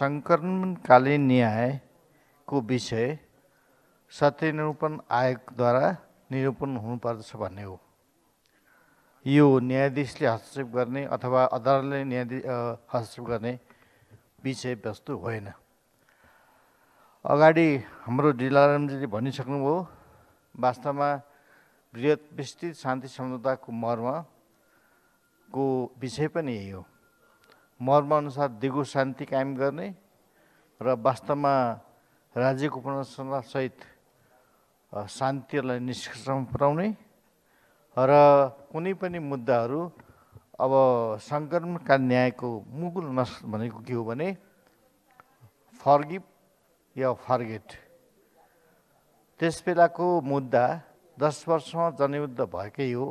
सङ्कलनकालीन न्यायको विषय सत्य निरूपण आयोगद्वारा निरूपण हुनुपर्दछ भन्ने हो यो न्यायाधीशले हस्तक्षेप गर्ने अथवा अदालतले न्यायाधी हस्तक्षेप गर्ने विषयवस्तु होइन अगाडि हाम्रो डिलारामजीले भनिसक्नुभयो वास्तवमा वृहत विस्तृत शान्ति सम्झौताको मर्मको विषय पनि यही हो मर्मअनुसार दिगो शान्ति कायम गर्ने र वास्तवमा राज्यको पुनर्संरचनासहित शान्तिलाई निष्कर्षमा पुर्याउने र कुनै पनि मुद्दाहरू अब सङ्क्रमणका न्यायको मुगुल नस भनेको के हो भने फर्गिभ या फर्गेट त्यस बेलाको मुद्दा दस वर्षमा जनयुद्ध भएकै हो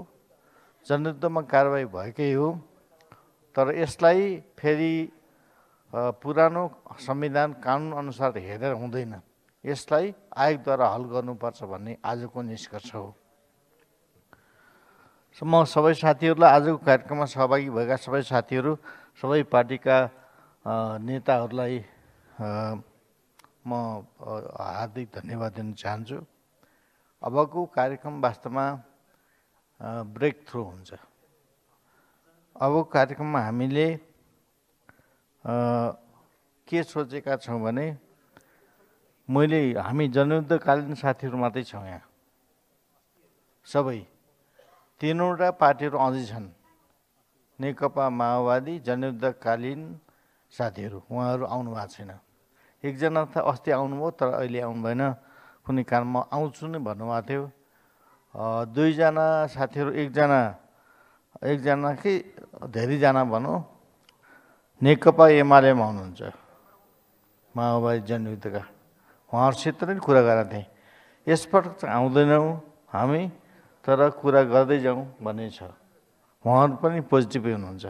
जनयुद्धमा कारवाही भएकै हो तर यसलाई फेरि पुरानो संविधान अनुसार हेरेर हुँदैन यसलाई आयोगद्वारा हल गर्नुपर्छ भन्ने आजको निष्कर्ष हो म सबै साथीहरूलाई आजको कार्यक्रममा सहभागी भएका सबै साथीहरू सबै पार्टीका नेताहरूलाई म हार्दिक धन्यवाद दिन चाहन्छु अबको कार्यक्रम वास्तवमा ब्रेक थ्रु हुन्छ अब कार्यक्रममा हामीले के सोचेका छौँ भने मैले हामी जनयुद्धकालीन साथीहरू मात्रै छौँ यहाँ सबै तिनवटा पार्टीहरू अझै छन् नेकपा माओवादी जनयुद्धकालीन साथीहरू उहाँहरू आउनु भएको छैन एकजना त अस्ति आउनुभयो तर अहिले आउनु भएन कुनै म आउँछु नै भन्नुभएको थियो दुईजना साथीहरू एकजना एकजना कि धेरैजना भनौँ नेकपा एमालेमा हुनुहुन्छ माओवादी जनयुद्धका उहाँहरूसित नै कुरा गरेका थिएँ यसपटक आउँदैनौँ हामी तर कुरा गर्दै जाउँ भन्ने छ उहाँहरू पनि पोजिटिभै हुनुहुन्छ